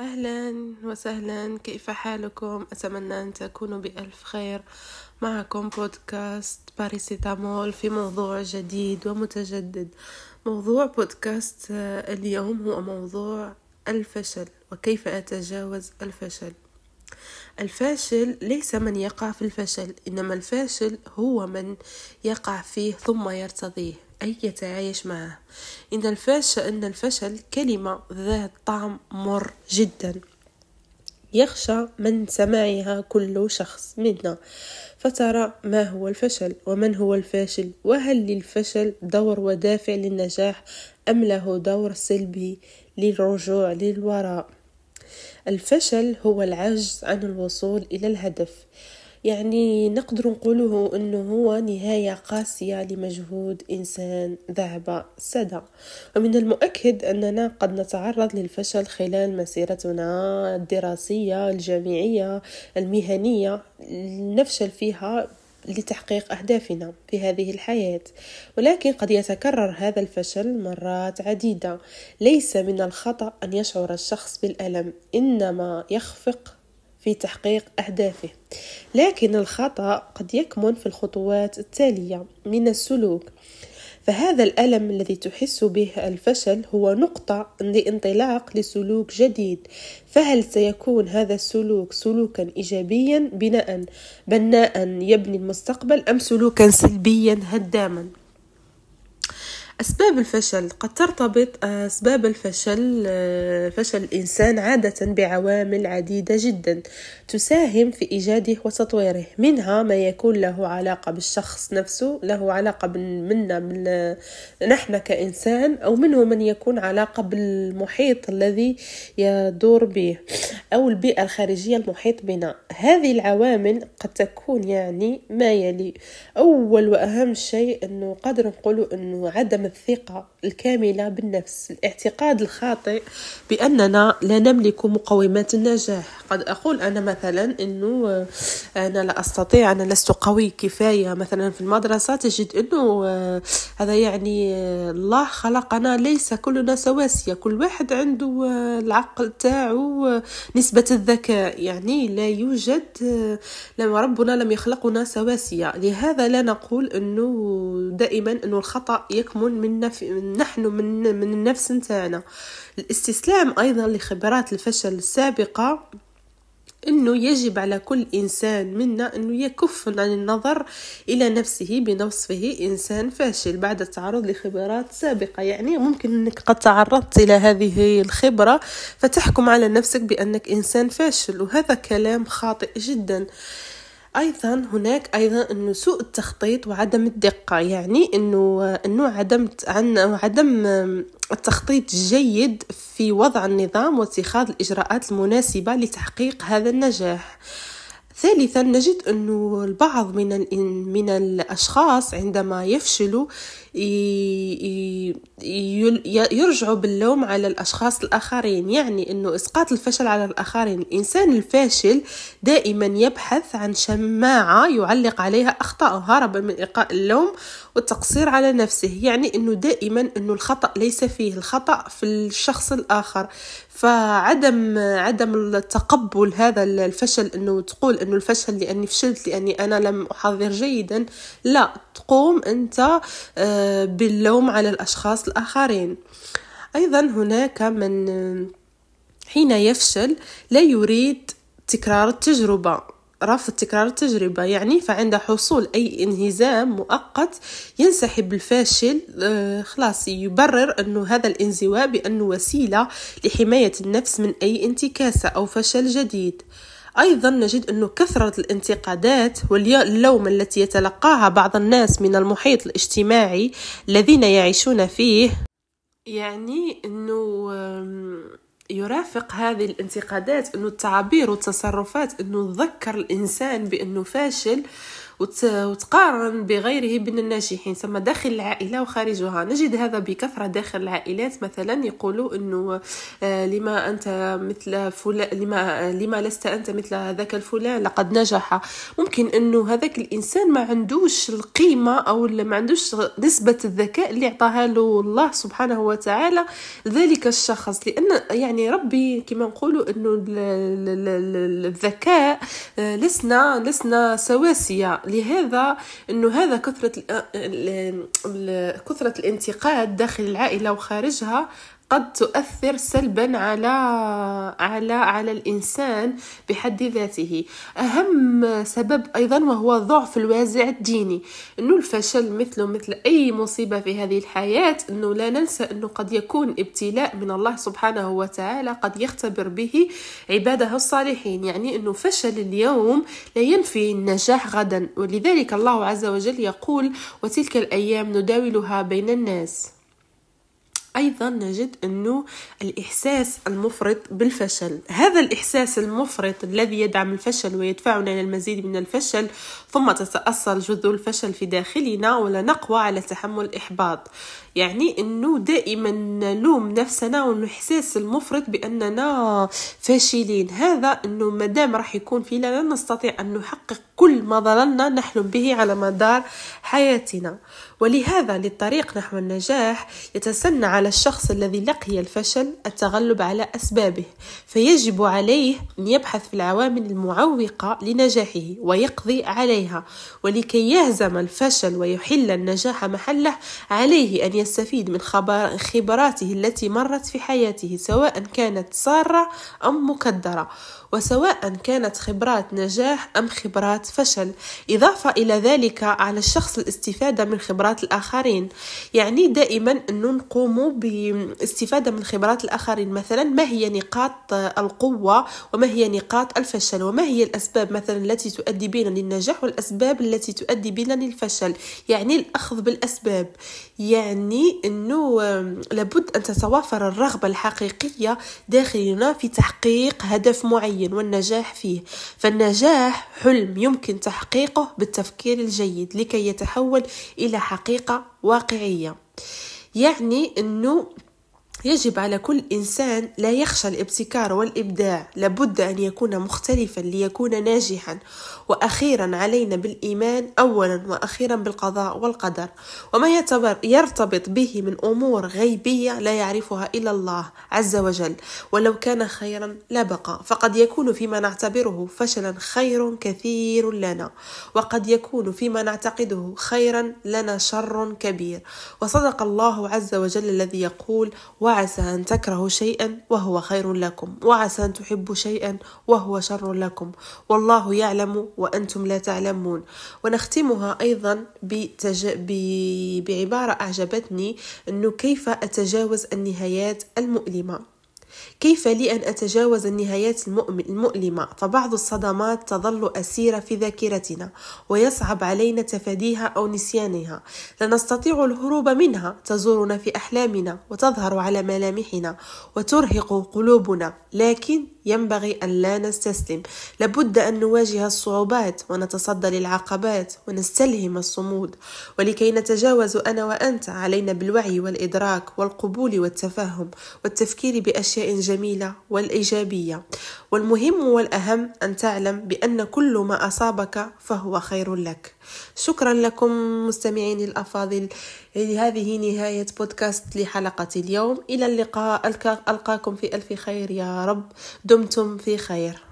أهلا وسهلا كيف حالكم أتمنى أن تكونوا بألف خير معكم بودكاست باريسيتامول في موضوع جديد ومتجدد موضوع بودكاست آه، اليوم هو موضوع الفشل وكيف أتجاوز الفشل الفاشل ليس من يقع في الفشل إنما الفاشل هو من يقع فيه ثم يرتضيه أن يتعايش معه إن الفشل, إن الفشل كلمة ذات طعم مر جدا يخشى من سماعها كل شخص منا فترى ما هو الفشل ومن هو الفاشل وهل للفشل دور ودافع للنجاح أم له دور سلبي للرجوع للوراء الفشل هو العجز عن الوصول إلى الهدف يعني نقدر نقوله أنه هو نهاية قاسية لمجهود إنسان ذهب سدى ومن المؤكد أننا قد نتعرض للفشل خلال مسيرتنا الدراسية الجامعية المهنية نفشل فيها لتحقيق أهدافنا في هذه الحياة ولكن قد يتكرر هذا الفشل مرات عديدة ليس من الخطأ أن يشعر الشخص بالألم إنما يخفق في تحقيق أهدافه لكن الخطأ قد يكمن في الخطوات التالية من السلوك فهذا الألم الذي تحس به الفشل هو نقطة لانطلاق لسلوك جديد فهل سيكون هذا السلوك سلوكا إيجابيا بناء بناء يبني المستقبل أم سلوكا سلبيا هداما أسباب الفشل قد ترتبط آه، أسباب الفشل آه، فشل الإنسان عادة بعوامل عديدة جدا تساهم في إيجاده وتطويره منها ما يكون له علاقة بالشخص نفسه له علاقة منا من نحن كإنسان أو منه من يكون علاقة بالمحيط الذي يدور به أو البيئة الخارجية المحيط بنا هذه العوامل قد تكون يعني ما يلي أول وأهم شيء أنه قادر نقوله أنه عدم الثقة الكاملة بالنفس الاعتقاد الخاطئ بأننا لا نملك مقومات النجاح قد أقول أنا مثلا أنه آه، أنا لا أستطيع أنا لست قوي كفاية مثلا في المدرسة تجد أنه آه، هذا يعني آه، الله خلقنا ليس كلنا سواسية كل واحد عنده العقل تاعه نسبة الذكاء يعني لا يوجد لما ربنا لم يخلقنا سواسية لهذا لا نقول أنه دائما أنه الخطأ يكمن من, نفي من نحن من من النفس نتاعنا الاستسلام ايضا لخبرات الفشل السابقه انه يجب على كل انسان منا انه يكف عن النظر الى نفسه بنصفه انسان فاشل بعد التعرض لخبرات سابقه يعني ممكن انك قد تعرضت الى هذه الخبره فتحكم على نفسك بانك انسان فاشل وهذا كلام خاطئ جدا آه ايضا هناك ايضا انه سوء التخطيط وعدم الدقه يعني انه انه عدم عن عدم التخطيط الجيد في وضع النظام واتخاذ الاجراءات المناسبه لتحقيق هذا النجاح ثالثا نجد أن البعض من, من الأشخاص عندما يفشلوا يرجعوا باللوم على الأشخاص الآخرين يعني أن إسقاط الفشل على الآخرين الإنسان الفاشل دائما يبحث عن شماعة يعلق عليها أخطاءه هربا من إلقاء اللوم والتقصير على نفسه يعني أنه دائما أنه الخطأ ليس فيه الخطأ في الشخص الآخر فعدم عدم التقبل هذا الفشل انه تقول انه الفشل لاني فشلت لاني انا لم احضر جيدا لا تقوم انت آه، باللوم على الاشخاص الاخرين ايضا هناك من حين يفشل لا يريد تكرار التجربه رفض تكرار التجربة يعني فعند حصول أي انهزام مؤقت ينسحب الفاشل آه، خلاص يبرر أنه هذا الانزواء بأنه وسيلة لحماية النفس من أي انتكاسة أو فشل جديد أيضا نجد أنه كثرة الانتقادات واللوم التي يتلقاها بعض الناس من المحيط الاجتماعي الذين يعيشون فيه يعني أنه يرافق هذه الانتقادات انه التعابير والتصرفات انه تذكر الانسان بانه فاشل وتقارن بغيره من الناجحين ثم داخل العائلة وخارجها نجد هذا بكثرة داخل العائلات مثلا يقولوا أنه آه، لما أنت مثل فلان لما, لما لست أنت مثل هذاك الفلان لقد نجح ممكن أنه هذاك الإنسان ما عندوش القيمة أو ما عندوش نسبة الذكاء اللي أعطاها له الله سبحانه وتعالى ذلك الشخص لأن يعني ربي كما نقولوا أنه الذكاء آه، لسنا لسنا سواسية لهذا انه هذا كثره آه، كثره الانتقاد داخل العائله وخارجها قد تؤثر سلبا على على على الانسان بحد ذاته اهم سبب ايضا وهو ضعف الوازع الديني انه الفشل مثله مثل اي مصيبه في هذه الحياه انه لا ننسى انه قد يكون ابتلاء من الله سبحانه وتعالى قد يختبر به عباده الصالحين يعني انه فشل اليوم لا ينفي النجاح غدا ولذلك الله عز وجل يقول وتلك الايام نداولها بين الناس ايضا نجد انه الاحساس المفرط بالفشل هذا الاحساس المفرط الذي يدعم الفشل ويدفعنا الى المزيد من الفشل ثم تتاصل جذور الفشل في داخلنا ولا نقوى على تحمل الاحباط يعني انه دائما نلوم نفسنا والاحساس المفرط باننا فاشلين هذا انه مدام راح يكون فينا لن نستطيع ان نحقق كل ما ظللنا نحلم به على مدار حياتنا ولهذا للطريق نحو النجاح يتسنى على الشخص الذي لقي الفشل التغلب على أسبابه فيجب عليه أن يبحث في العوامل المعوقة لنجاحه ويقضي عليها ولكي يهزم الفشل ويحل النجاح محله عليه أن يستفيد من خبراته التي مرت في حياته سواء كانت سارة أم مكدرة وسواء كانت خبرات نجاح أم خبرات فشل إضافة إلى ذلك على الشخص الاستفادة من خبرات خبرات الآخرين يعني دائما أنه نقوم باستفادة من خبرات الآخرين مثلا ما هي نقاط القوة وما هي نقاط الفشل وما هي الأسباب مثلا التي تؤدي بنا للنجاح والأسباب التي تؤدي بنا للفشل يعني الأخذ بالأسباب يعني أنه لابد أن تتوافر الرغبة الحقيقية داخلنا في تحقيق هدف معين والنجاح فيه فالنجاح حلم يمكن تحقيقه بالتفكير الجيد لكي يتحول إلى حقيقة حقيقة واقعية يعني أنه يجب على كل إنسان لا يخشى الابتكار والإبداع لابد أن يكون مختلفا ليكون ناجحا وأخيرا علينا بالإيمان أولا وأخيرا بالقضاء والقدر وما يرتبط به من أمور غيبية لا يعرفها إلا الله عز وجل ولو كان خيرا لبقى فقد يكون فيما نعتبره فشلا خير كثير لنا وقد يكون فيما نعتقده خيرا لنا شر كبير وصدق الله عز وجل الذي يقول وعسى أن تكرهوا شيئا وهو خير لكم وعسى أن تحبوا شيئا وهو شر لكم والله يعلم وأنتم لا تعلمون ونختمها أيضا بتج... ب... بعبارة أعجبتني أنه كيف أتجاوز النهايات المؤلمة كيف لي أن أتجاوز النهايات المؤلمة فبعض الصدمات تظل أسيرة في ذاكرتنا ويصعب علينا تفاديها أو نسيانها لا نستطيع الهروب منها تزورنا في أحلامنا وتظهر على ملامحنا وترهق قلوبنا لكن ينبغي أن لا نستسلم لابد أن نواجه الصعوبات ونتصدى للعقبات ونستلهم الصمود ولكي نتجاوز أنا وأنت علينا بالوعي والإدراك والقبول والتفهم والتفكير بأشياء أشياء جميلة والإيجابية والمهم والأهم أن تعلم بأن كل ما أصابك فهو خير لك شكرا لكم مستمعين الأفاضل هذه نهاية بودكاست لحلقة اليوم إلى اللقاء ألقاكم في ألف خير يا رب دمتم في خير